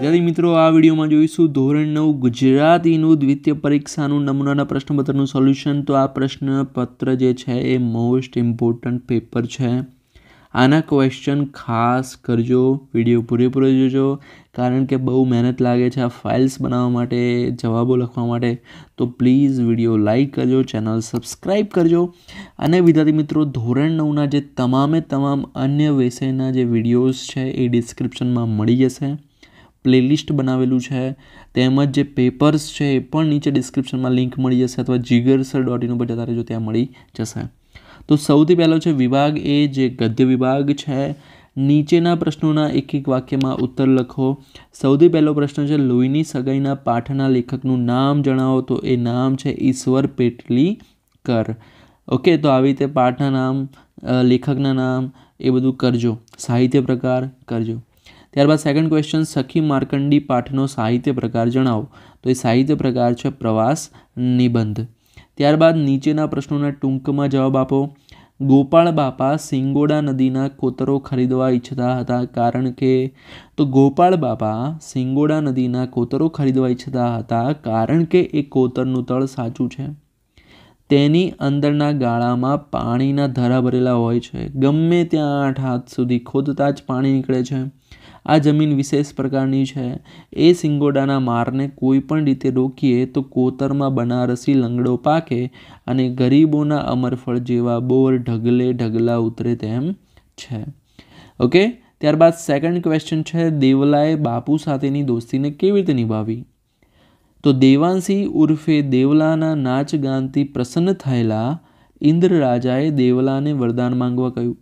વિદ્યાર્થી મિત્રો આ વિડીયોમાં જોઈશું ધોરણ નવ ગુજરાતીનું દ્વિતીય પરીક્ષાનું નમૂનાના પ્રશ્નપત્રનું સોલ્યુશન તો આ પ્રશ્નપત્ર જે છે એ મોસ્ટ ઇમ્પોર્ટન્ટ પેપર છે આના ક્વેશ્ચન ખાસ કરજો વિડીયો પૂરેપૂરો જોજો કારણ કે બહુ મહેનત લાગે છે આ ફાઇલ્સ બનાવવા માટે જવાબો લખવા માટે તો પ્લીઝ વિડીયો લાઇક કરજો ચેનલ સબસ્ક્રાઈબ કરજો અને વિદ્યાર્થી મિત્રો ધોરણ નવના જે તમામે તમામ અન્ય વિષયના જે વિડીયોઝ છે એ ડિસ્ક્રિપ્શનમાં મળી જશે પ્લેલિસ્ટ બનાવેલું છે તેમજ જે પેપર્સ છે એ પણ નીચે ડિસ્ક્રિપ્શનમાં લિંક મળી જશે અથવા જીગર સર ડોટ ઇન ઉપર જતા રહેજો ત્યાં મળી જશે તો સૌથી પહેલો છે વિભાગ એ જે ગદ્ય વિભાગ છે નીચેના પ્રશ્નોના એક એક વાક્યમાં ઉત્તર લખો સૌથી પહેલો પ્રશ્ન છે લોહીની સગાઈના પાઠના લેખકનું નામ જણાવો તો એ નામ છે ઈશ્વર પેટલી કર ઓકે તો આવી રીતે પાઠના નામ લેખકના નામ એ બધું કરજો સાહિત્ય પ્રકાર કરજો ત્યારબાદ સેકન્ડ ક્વેશ્ચન સખી માર્કંડી પાઠનો સાહિત્ય પ્રકાર જણાવો તો એ સાહિત્ય પ્રકાર છે પ્રવાસ નિબંધ ત્યારબાદ નીચેના પ્રશ્નોના ટૂંકમાં જવાબ આપો ગોપાળ બાપા સિંગોડા નદીના કોતરો ખરીદવા ઈચ્છતા હતા કારણ કે તો ગોપાળ બાપા સિંગોડા નદીના કોતરો ખરીદવા ઈચ્છતા હતા કારણ કે એ કોતરનું તળ સાચું છે તેની અંદરના ગાળામાં પાણીના ધારા ભરેલા હોય છે ગમે ત્યાં આઠ હાથ સુધી ખોદતા જ પાણી નીકળે છે આ જમીન વિશેષ પ્રકારની છે એ સિંગોડાના મારને કોઈ પણ રીતે રોકીએ તો કોતરમાં બનારસી લંગડો પાકે અને ગરીબોના અમરફળ જેવા બોર ઢગલે ઢગલા ઉતરે તેમ છે ઓકે ત્યારબાદ સેકન્ડ ક્વેશ્ચન છે દેવલાએ બાપુ સાથેની દોસ્તીને કેવી રીતે નિભાવી તો દેવાંશી ઉર્ફે દેવલાના નાચ ગાનથી પ્રસન્ન થયેલા ઇન્દ્ર રાજાએ દેવલાને વરદાન માંગવા કહ્યું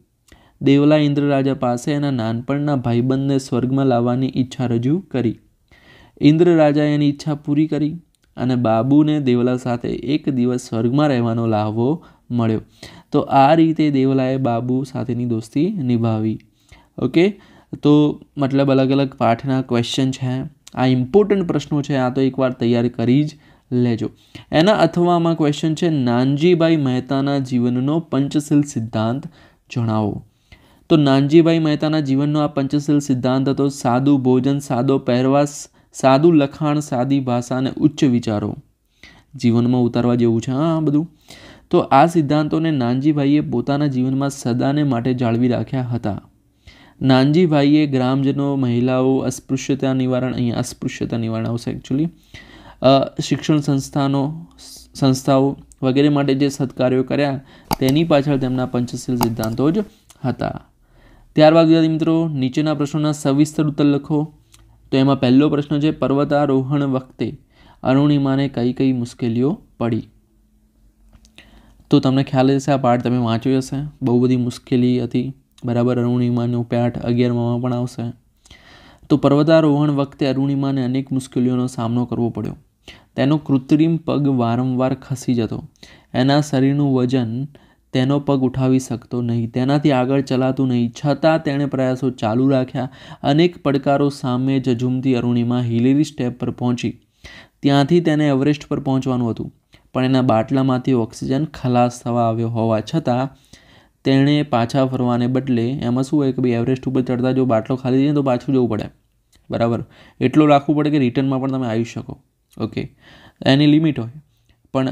દેવલા ઇન્દ્ર રાજા પાસે એના નાનપણના ભાઈબંધને સ્વર્ગમાં લાવવાની ઈચ્છા રજૂ કરી ઇન્દ્ર રાજાએ એની ઈચ્છા પૂરી કરી અને બાબુને દેવલા સાથે એક દિવસ સ્વર્ગમાં રહેવાનો લાહવો મળ્યો તો આ રીતે દેવલાએ બાબુ સાથેની દોસ્તી નિભાવી ઓકે તો મતલબ અલગ અલગ પાઠના ક્વેશ્ચન છે આ ઇમ્પોર્ટન્ટ પ્રશ્નો છે આ તો એકવાર તૈયાર કરી જ લેજો એના અથવામાં ક્વેશ્ચન છે નાનજીભાઈ મહેતાના જીવનનો પંચશીલ સિદ્ધાંત જણાવો તો નાનજીભાઈ મહેતાના જીવનનો આ પંચશીલ સિદ્ધાંત હતો સાદું ભોજન સાદો પહેરવાસ સાદું લખાણ સાદી ભાષા અને ઉચ્ચ વિચારો જીવનમાં ઉતારવા જેવું છે હા બધું તો આ સિદ્ધાંતોને નાનજીભાઈએ પોતાના જીવનમાં સદાને માટે જાળવી રાખ્યા હતા નાનજીભાઈએ ગ્રામજનો મહિલાઓ અસ્પૃશ્યતા નિવારણ અહીંયા અસ્પૃશ્યતા નિવારણ આવશે એકચ્યુઅલી શિક્ષણ સંસ્થાનો સંસ્થાઓ વગેરે માટે જે સત્કાર્યો કર્યા તેની પાછળ તેમના પંચશીલ સિદ્ધાંતો જ હતા ત્યારબાદ વિદ્યાર્થી મિત્રો નીચેના પ્રશ્નોના સવિસ્તર ઉત્તર લખો તો એમાં પહેલો પ્રશ્ન છે પર્વતારોહણ વખતે અરુણિમાને કઈ કઈ મુશ્કેલીઓ પડી તો તમને ખ્યાલ હશે આ પાઠ તમે વાંચ્યો હશે બહુ બધી મુશ્કેલી હતી બરાબર અરુણિમાનું પેઠ અગિયારમાં પણ આવશે તો પર્વતારોહણ વખતે અરુણિમાને અનેક મુશ્કેલીઓનો સામનો કરવો પડ્યો તેનો કૃત્રિમ પગ વારંવાર ખસી જતો એના શરીરનું વજન તેનો પગ ઉઠાવી શકતો નહીં તેનાથી આગળ ચલાતું નહીં છતાં તેણે પ્રયાસો ચાલુ રાખ્યા અનેક પડકારો સામે જજુમતી અરુણિમા હિલેરી સ્ટેપ પર પહોંચી ત્યાંથી તેને એવરેસ્ટ પર પહોંચવાનું હતું પણ એના બાટલામાંથી ઓક્સિજન ખલાસ થવા આવ્યો હોવા છતાં તેણે પાછા ફરવાને બદલે એમાં શું હોય કે ભાઈ એવરેસ્ટ ઉપર ચડતા જો બાટલો ખાલી થઈને તો પાછું જવું પડે બરાબર એટલું રાખવું પડે કે રિટર્નમાં પણ તમે આવી શકો ઓકે એની લિમિટ હોય પણ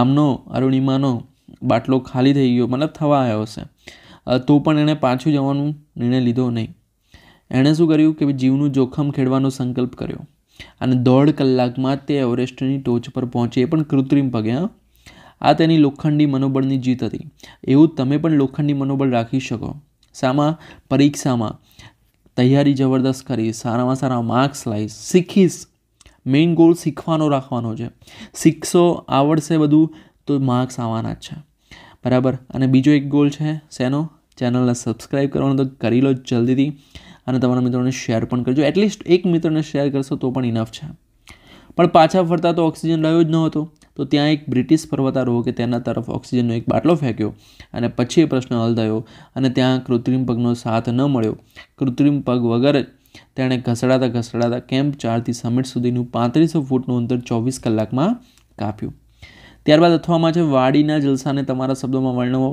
આમનો અરુણિમાનો બાટલો ખાલી થઈ ગયો મતલબ થવા આવ્યો હશે તો પણ એણે પાછું જવાનું નિર્ણય લીધો નહીં એણે શું કર્યું કે જીવનું જોખમ ખેડવાનો સંકલ્પ કર્યો અને દોઢ કલાકમાં તે એવરેસ્ટની ટોચ પર પહોંચી એ પણ કૃત્રિમ પગે હા આ તેની લોખંડી મનોબળની જીત હતી એવું તમે પણ લોખંડી મનોબળ રાખી શકો સામા પરીક્ષામાં તૈયારી જબરદસ્ત કરી સારામાં સારા માર્ક્સ લાવીશ શીખીશ મેઇન ગોલ શીખવાનો રાખવાનો છે શીખશો આવડશે બધું તો માર્ક્સ આવવાના જ છે બરાબર અને બીજો એક ગોલ છે શેનો ચેનલને સબસ્ક્રાઈબ કરવાનો તો કરી લો જલ્દીથી અને તમારા મિત્રોને શેર પણ કરજો એટલીસ્ટ એક મિત્રને શેર કરશો તો પણ ઇનફ છે પણ પાછા ફરતા તો ઓક્સિજન રહ્યો જ નહોતો તો ત્યાં એક બ્રિટિશ પર્વતારોહકે તેના તરફ ઓક્સિજનનો એક બાટલો ફેંક્યો અને પછી એ પ્રશ્ન હલ થયો અને ત્યાં કૃત્રિમ પગનો સાથ ન મળ્યો કૃત્રિમ પગ વગર જ તેણે ઘસડાતા ઘસડાતા કેમ્પ ચારથી સમિટ સુધીનું પાંત્રીસો ફૂટનું અંતર ચોવીસ કલાકમાં કાપ્યું ત્યારબાદ અથવામાં છે વાડીના જલસાને તમારા શબ્દોમાં વર્ણવો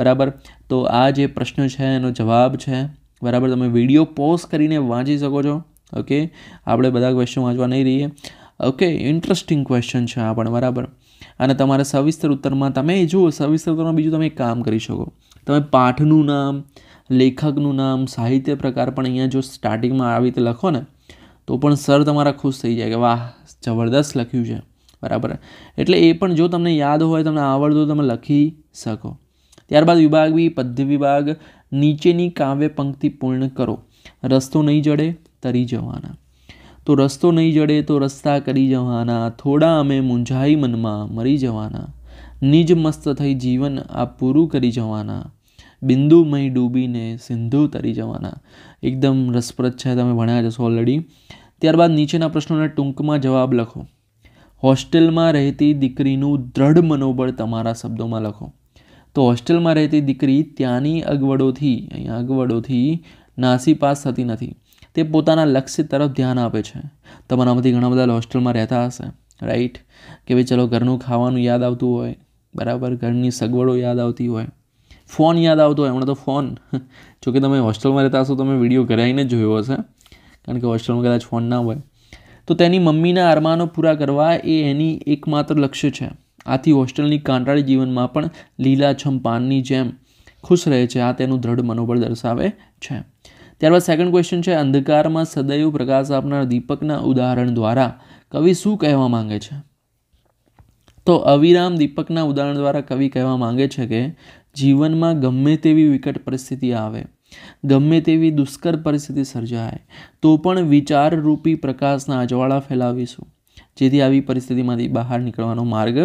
બરાબર તો આ જે પ્રશ્ન છે એનો જવાબ છે બરાબર તમે વિડીયો પોઝ કરીને વાંચી શકો છો ઓકે આપણે બધા ક્વેશ્ચન વાંચવા નહીં રહીએ ઓકે ઇન્ટરેસ્ટિંગ ક્વેશ્ચન છે આ પણ બરાબર અને તમારે સવિસ્તર ઉત્તરમાં તમે જુઓ સવિસ્તર ઉત્તરમાં બીજું તમે એક કામ કરી શકો તમે પાઠનું નામ લેખકનું નામ સાહિત્ય પ્રકાર પણ અહીંયા જો સ્ટાર્ટિંગમાં આવી રીતે લખો ને તો પણ સર તમારા ખુશ થઈ જાય કે વાહ જબરદસ્ત લખ્યું છે બરાબર એટલે એ પણ જો તમને યાદ હોય તમને આવડતું તમે લખી શકો ત્યારબાદ વિભાગ બી પદ્ય વિભાગ નીચેની કાવ્ય પંક્તિ પૂર્ણ કરો રસ્તો નહીં જડે તરી જવાના તો રસ્તો નહીં જડે તો રસ્તા કરી જવાના થોડા અમે મૂંઝાઈ મનમાં મરી જવાના નિજ મસ્ત થઈ જીવન આ પૂરું કરી જવાના બિંદુમય ડૂબીને સિંધુ તરી જવાના એકદમ રસપ્રદ છે તમે ભણ્યા જશો ઓલરેડી ત્યારબાદ નીચેના પ્રશ્નોના ટૂંકમાં જવાબ લખો હોસ્ટેલમાં રહેતી દીકરીનું દ્રઢ મનોબળ તમારા શબ્દોમાં લખો તો હોસ્ટેલમાં રહેતી દીકરી ત્યાંની અગવડોથી અહીંયા અગવડોથી નાસીપાસ થતી નથી તે પોતાના લક્ષ્ય તરફ ધ્યાન આપે છે તમારામાંથી ઘણા બધા હોસ્ટેલમાં રહેતા હશે રાઈટ કે ભાઈ ચલો ઘરનું ખાવાનું યાદ આવતું હોય બરાબર ઘરની સગવડો યાદ આવતી હોય ફોન યાદ આવતો હોય હમણાં તો ફોન જોકે તમે હોસ્ટેલમાં રહેતા હશો તમે વિડીયો ઘરે જ જોયો હશે કારણ કે હોસ્ટેલમાં કદાચ ફોન ના હોય તો તેની મમ્મીના અરમાનો પૂરા કરવા એ એની એકમાત્ર લક્ષ્ય છે આથી હોસ્ટેલની કાંટાળી જીવનમાં પણ લીલાછમ પાનની જેમ ખુશ રહે છે આ તેનું દ્રઢ મનોબળ દર્શાવે છે ત્યારબાદ સેકન્ડ ક્વેશ્ચન છે અંધકારમાં સદૈવ પ્રકાશ આપનાર દીપકના ઉદાહરણ દ્વારા કવિ શું કહેવા માંગે છે તો અવિરામ દીપકના ઉદાહરણ દ્વારા કવિ કહેવા માંગે છે કે જીવનમાં ગમે તેવી વિકટ પરિસ્થિતિ આવે ગમે તેવી દુષ્કર પરિસ્થિતિ સર્જાય તો પણ વિચારરૂપી પ્રકાશના અજવાળા ફેલાવીશું જેથી આવી પરિસ્થિતિમાંથી બહાર નીકળવાનો માર્ગ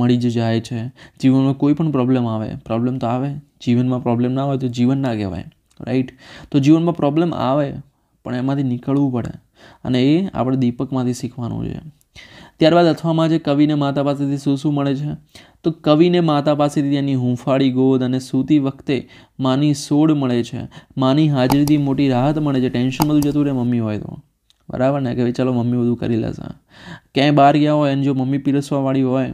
મળી જ જાય છે જીવનમાં કોઈ પણ પ્રોબ્લેમ આવે પ્રોબ્લેમ તો આવે જીવનમાં પ્રોબ્લેમ ના હોય તો જીવન ના કહેવાય રાઈટ તો જીવનમાં પ્રોબ્લેમ આવે પણ એમાંથી નીકળવું પડે અને એ આપણે દીપકમાંથી શીખવાનું છે ત્યારબાદ અથવામાં જે કવિને માતા પાસેથી શું શું મળે છે તો કવિને માતા પાસેથી એની હુંફાળી ગોદ અને સૂતી વખતે માની સોડ મળે છે માની હાજરીથી મોટી રાહત મળે છે ટેન્શન બધું જતું રહે મમ્મી હોય તો બરાબર ને કે ભાઈ ચલો મમ્મી બધું કરી લેશે ક્યાંય બહાર ગયા હોય અને જો મમ્મી પીરસવાવાળી હોય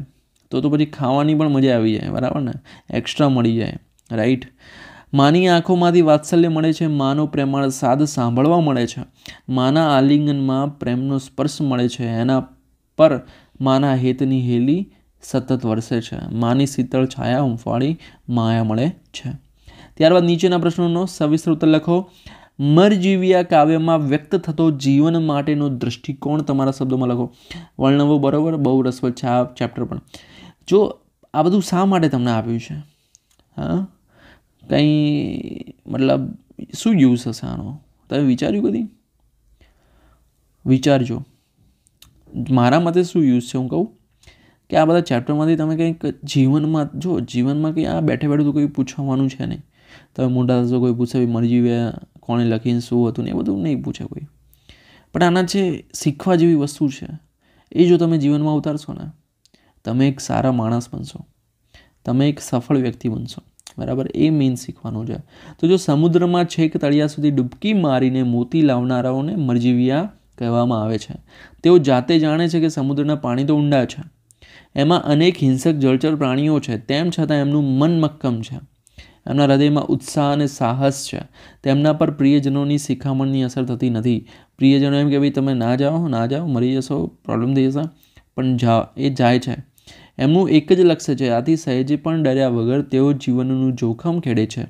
તો તો પછી ખાવાની પણ મજા આવી જાય બરાબર ને એક્સ્ટ્રા મળી જાય રાઈટ માની આંખોમાંથી વાત્સલ્ય મળે છે માનો પ્રેમાળ સાદ સાંભળવા મળે છે માના આલિંગનમાં પ્રેમનો સ્પર્શ મળે છે એના પર માના હેતની હેલી સતત વરસે છે માની શીતળ છાયા હુંફાળી માયા મળે છે ત્યારબાદ નીચેના પ્રશ્નોનો સવિસ્તર ઉત્તર લખો મરજીવિયા કાવ્યમાં વ્યક્ત થતો જીવન માટેનો દૃષ્ટિકોણ તમારા શબ્દોમાં લખો વર્ણવો બરાબર બહુ રસપ્રદ છે આ ચેપ્ટર પણ જો આ બધું શા માટે તમને આપ્યું છે હા કંઈ મતલબ શું યુઝ હશે આનો તમે વિચાર્યું કદી વિચારજો મારા મતે શું યુઝ છે હું કહું કે આ બધા ચેપ્ટરમાંથી તમે કંઈક જીવનમાં જો જીવનમાં કંઈ આ બેઠે બેઠે તો કોઈ પૂછવાનું છે નહીં તમે મોટા થશો કોઈ પૂછે ભાઈ મરજી વે કોણે લખીને શું હતું ને એ બધું નહીં પૂછે કોઈ પણ આના જે શીખવા જેવી વસ્તુ છે એ જો તમે જીવનમાં ઉતારશો ને તમે એક સારા માણસ બનશો તમે એક સફળ વ્યક્તિ બનશો બરાબર એ મેઇન શીખવાનું છે તો જો સમુદ્રમાં છેક તળિયા સુધી ડૂબકી મારીને મોતી લાવનારાઓને મરજીવિયા કહેવામાં આવે છે તેઓ જાતે જાણે છે કે સમુદ્રના પાણી તો ઊંડા છે એમાં અનેક હિંસક જળચર પ્રાણીઓ છે તેમ છતાં એમનું મન મક્કમ છે એમના હૃદયમાં ઉત્સાહ અને સાહસ છે તેમના પર પ્રિયજનોની શિખામણની અસર થતી નથી પ્રિયજનો એમ કે ભાઈ તમે ના જાઓ ના જાઓ મરી જશો પ્રોબ્લેમ થઈ જશે પણ જા એ જાય છે એમનું એક જ લક્ષ્ય છે આથી સહેજે પણ ડર્યા વગર તેઓ જીવનનું જોખમ ખેડે છે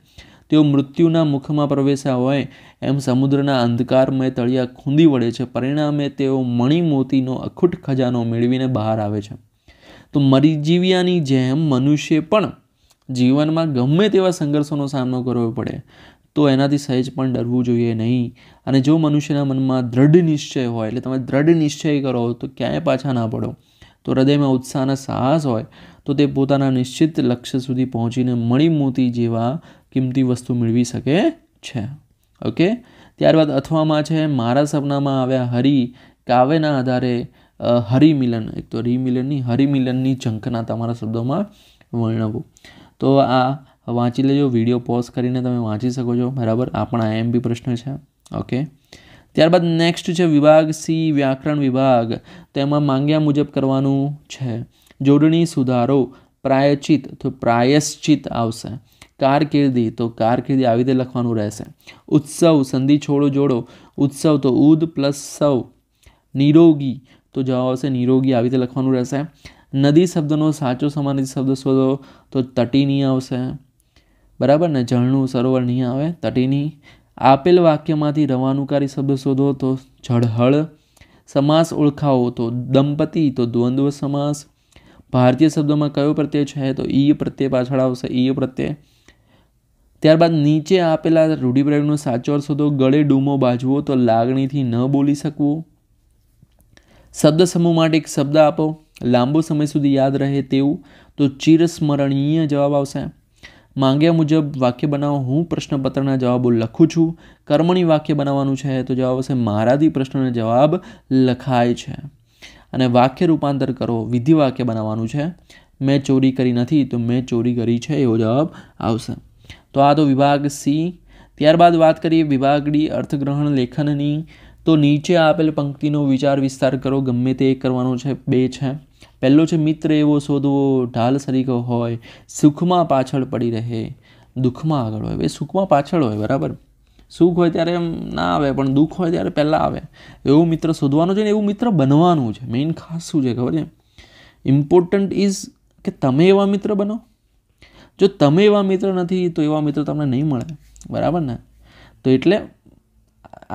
તેઓ મૃત્યુના મુખમાં પ્રવેશ્યા હોય એમ સમુદ્રના અંધકારમય તળિયા ખૂંદી વળે છે પરિણામે તેઓ મોતીનો અખૂટ ખજાનો મેળવીને બહાર આવે છે તો મરીજીવિયાની જેમ મનુષ્ય પણ જીવનમાં ગમે તેવા સંઘર્ષોનો સામનો કરવો પડે તો એનાથી સહેજ પણ ડરવું જોઈએ નહીં અને જો મનુષ્યના મનમાં દ્રઢ નિશ્ચય હોય એટલે તમે દ્રઢ નિશ્ચય કરો તો ક્યાંય પાછા ના પડો તો હૃદયમાં ઉત્સાહ અને સાહસ હોય તો તે પોતાના નિશ્ચિત લક્ષ્ય સુધી પહોંચીને મણિમોતી જેવા કિંમતી વસ્તુ મેળવી શકે છે ઓકે ત્યારબાદ અથવામાં છે મારા સપનામાં આવ્યા હરિ કાવ્યના આધારે હરિમિલન એક તો રીમિલનની હરિમિલનની ઝંખના તમારા શબ્દોમાં વર્ણવું તો આ વાંચી લેજો વિડીયો પોઝ કરીને તમે વાંચી શકો છો બરાબર આપણા એમ બી પ્રશ્ન છે ઓકે ત્યારબાદ નેક્સ્ટ છે વિભાગ સી વ્યાકરણ વિભાગ તેમાં માંગ્યા મુજબ કરવાનું છે જોડણી સુધારો પ્રાયચિત તો પ્રાયશ્ચિત આવશે કારકિર્દી તો કારકિર્દી આવી રીતે લખવાનું રહેશે ઉત્સવ સંધિ છોડો જોડો ઉત્સવ તો ઉદ પ્લસ સૌ નિરોગી તો જવાબ આવશે નિરોગી આવી રીતે લખવાનું રહેશે નદી શબ્દનો સાચો સમાનાર્થી શબ્દ શોધો તો તટીની આવશે બરાબર ને જળનું સરોવર નહીં આવે તટીની આપેલ વાક્યમાંથી રવાનુકારી શબ્દ શોધો તો ઝળહળ સમાસ ઓળખાવો તો દંપતી તો દ્વંદ્વ સમાસ ભારતીય શબ્દોમાં કયો પ્રત્યય છે તો ઈ પ્રત્યય પાછળ આવશે ઈ પ્રત્યય ત્યારબાદ નીચે આપેલા રૂઢિપ્રયોગનો સાચો અર્થ શોધો ગળે ડૂમો બાજવો તો લાગણીથી ન બોલી શકવું શબ્દ સમૂહ માટે એક શબ્દ આપો લાંબો સમય સુધી યાદ રહે તેવું તો ચિરસ્મરણીય જવાબ આવશે માંગ્યા મુજબ વાક્ય બનાવો હું પ્રશ્નપત્રના જવાબો લખું છું કર્મણી વાક્ય બનાવવાનું છે તો જવાબ આવશે મારાથી પ્રશ્નનો જવાબ લખાય છે અને વાક્ય રૂપાંતર કરો વિધિ વાક્ય બનાવવાનું છે મેં ચોરી કરી નથી તો મેં ચોરી કરી છે એવો જવાબ આવશે તો આ તો વિભાગ સી ત્યારબાદ વાત કરીએ વિભાગ ડી અર્થગ્રહણ લેખનની તો નીચે આપેલ પંક્તિનો વિચાર વિસ્તાર કરો ગમે તે કરવાનો છે બે છે પહેલો છે મિત્ર એવો શોધવો ઢાલ સરીકો હોય સુખમાં પાછળ પડી રહે દુઃખમાં આગળ હોય એ સુખમાં પાછળ હોય બરાબર સુખ હોય ત્યારે એમ ના આવે પણ દુઃખ હોય ત્યારે પહેલાં આવે એવો મિત્ર શોધવાનો છે ને એવું મિત્ર બનવાનું છે મેઇન ખાસ શું છે ખબર છે ઇમ્પોર્ટન્ટ ઇઝ કે તમે એવા મિત્ર બનો જો તમે એવા મિત્ર નથી તો એવા મિત્ર તમને નહીં મળે બરાબર ને તો એટલે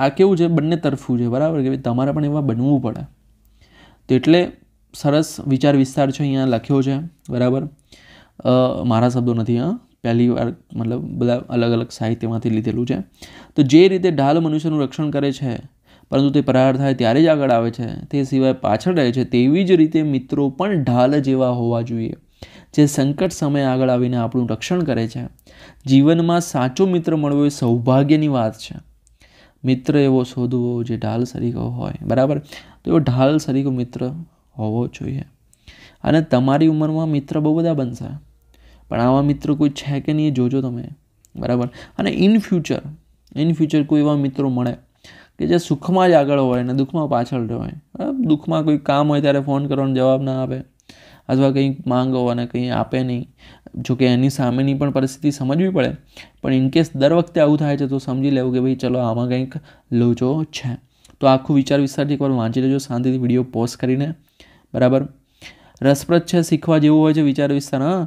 આ કેવું છે બંને તરફું છે બરાબર કે ભાઈ તમારે પણ એવા બનવું પડે તો એટલે સરસ વિચાર વિસ્તાર છે અહીંયા લખ્યો છે બરાબર મારા શબ્દો નથી હા પહેલી વાર મતલબ બધા અલગ અલગ સાહિત્યમાંથી લીધેલું છે તો જે રીતે ઢાલ મનુષ્યનું રક્ષણ કરે છે પરંતુ તે પરાર થાય ત્યારે જ આગળ આવે છે તે સિવાય પાછળ રહે છે તેવી જ રીતે મિત્રો પણ ઢાલ જેવા હોવા જોઈએ જે સંકટ સમયે આગળ આવીને આપણું રક્ષણ કરે છે જીવનમાં સાચો મિત્ર મળવો એ સૌભાગ્યની વાત છે મિત્ર એવો શોધવો જે ઢાલ સરીકો હોય બરાબર તો એવો ઢાલ સરીકો મિત્ર હોવો જોઈએ અને તમારી ઉંમરમાં મિત્ર બહુ બધા બનશે પણ આવા મિત્રો કોઈ છે કે નહીં એ જોજો તમે બરાબર અને ઇન ફ્યુચર ઇન ફ્યુચર કોઈ એવા મિત્રો મળે કે જે સુખમાં જ આગળ હોય અને દુઃખમાં પાછળ હોય દુઃખમાં કોઈ કામ હોય ત્યારે ફોન કરવાનો જવાબ ના આપે અથવા કંઈ માંગો અને કંઈ આપે નહીં જોકે એની સામેની પણ પરિસ્થિતિ સમજવી પડે પણ ઇનકેસ દર વખતે આવું થાય છે તો સમજી લેવું કે ભાઈ ચલો આમાં કંઈક લોચો છે તો આખું વિચાર વિસ્તારથી એકવાર વાંચી લેજો શાંતિથી વિડીયો પોઝ કરીને બરાબર રસપ્રદ છે શીખવા જેવું હોય છે વિચાર વિસ્તાર હા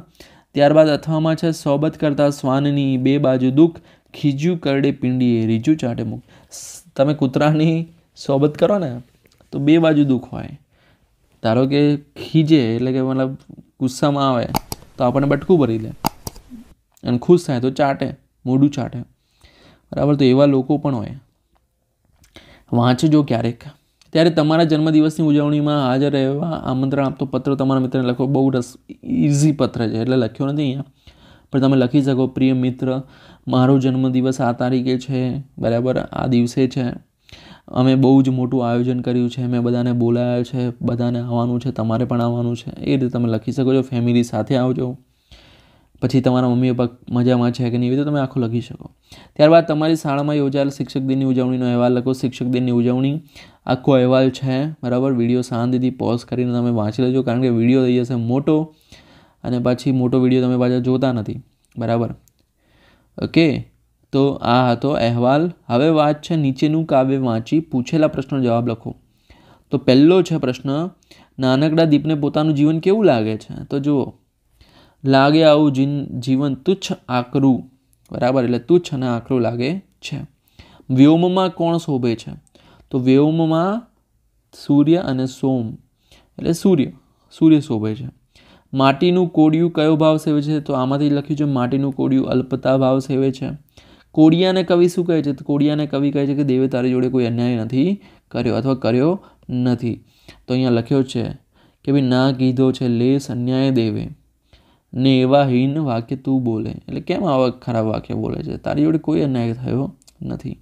ત્યારબાદ અથવામાં છે સોબત કરતાં શ્વાનની બે બાજુ દુઃખ ખીજ્યું કરડે પીંડીએ રીજું ચાટે મૂક તમે કૂતરાની સોબત કરો ને તો બે બાજુ દુઃખ હોય ધારો કે ખીજે એટલે કે મતલબ ગુસ્સામાં આવે તો આપણને બટકું ભરી લે અને ખુશ થાય તો ચાટે મોઢું ચાટે બરાબર તો એવા લોકો પણ હોય વાંચજો ક્યારેક ત્યારે તમારા જન્મદિવસની ઉજવણીમાં હાજર રહેવા આમંત્રણ આપતો પત્ર તમારા મિત્રને લખવો બહુ રસ ઇઝી પત્ર છે એટલે લખ્યો નથી અહીંયા પણ તમે લખી શકો પ્રિય મિત્ર મારો જન્મદિવસ આ તારીખે છે બરાબર આ દિવસે છે અમે બહુ જ મોટું આયોજન કર્યું છે મેં બધાને બોલાયા છે બધાને આવવાનું છે તમારે પણ આવવાનું છે એ રીતે તમે લખી શકો છો ફેમિલી સાથે આવજો પછી તમારા મમ્મી પપ્પા મજામાં છે કે નહીં એ બધું તમે આખું લખી શકો ત્યારબાદ તમારી શાળામાં યોજાયેલ શિક્ષક દિનની ઉજવણીનો અહેવાલ લખો શિક્ષક દિનની ઉજવણી આખો અહેવાલ છે બરાબર વિડીયો શાંતિથી પોઝ કરીને તમે વાંચી લેજો કારણ કે વિડીયો થઈ જશે મોટો અને પછી મોટો વિડીયો તમે પાછા જોતા નથી બરાબર ઓકે તો આ હતો અહેવાલ હવે વાત છે નીચેનું કાવ્ય વાંચી પૂછેલા પ્રશ્નનો જવાબ લખો તો પહેલો છે પ્રશ્ન નાનકડા દીપને પોતાનું જીવન કેવું લાગે છે તો જુઓ લાગે આવું જીન જીવન તુચ્છ આકરું બરાબર એટલે તુચ્છ અને આકરું લાગે છે વ્યોમમાં કોણ શોભે છે તો વ્યોમમાં સૂર્ય અને સોમ એટલે સૂર્ય સૂર્ય શોભે છે માટીનું કોડિયું કયો ભાવ સેવે છે તો આમાંથી લખ્યું છે માટીનું કોડિયું અલ્પતા ભાવ સેવે છે કોડિયાને કવિ શું કહે છે તો કોડિયાને કવિ કહે છે કે દેવે તારી જોડે કોઈ અન્યાય નથી કર્યો અથવા કર્યો નથી તો અહીંયા લખ્યો છે કે ભાઈ ના કીધો છે લેસ અન્યાય દેવે ને એવા હીન વાક્ય તું બોલે એટલે કેમ આવા ખરાબ વાક્ય બોલે છે તારી જોડે કોઈ અન્યાય થયો નથી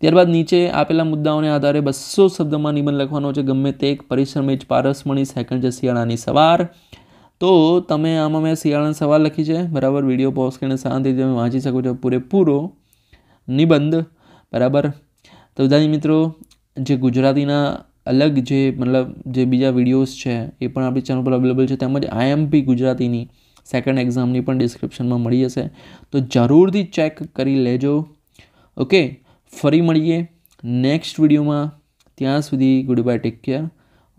ત્યારબાદ નીચે આપેલા મુદ્દાઓને આધારે બસો શબ્દમાં નિબંધ લખવાનો છે ગમે તે એક પરિશ્રમે જ પારસમણી સેકન્ડ છે શિયાળાની સવાર તો તમે આમાં મેં શિયાળાની સવાર લખી છે બરાબર વિડીયો પોઝ કરીને શાંતિથી તમે વાંચી શકો છો પૂરેપૂરો નિબંધ બરાબર તો બધાની મિત્રો જે ગુજરાતીના અલગ જે મતલબ જે બીજા વિડીયોઝ છે એ પણ આપણી ચેનલ પર અવેલેબલ છે તેમજ આઈએમપી ગુજરાતીની સેકન્ડ એક્ઝામની પણ ડિસ્ક્રિપ્શનમાં મળી જશે તો જરૂરથી ચેક કરી લેજો ઓકે ફરી મળીએ નેક્સ્ટ વિડીયોમાં ત્યાં સુધી goodbye take care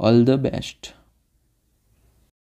all the best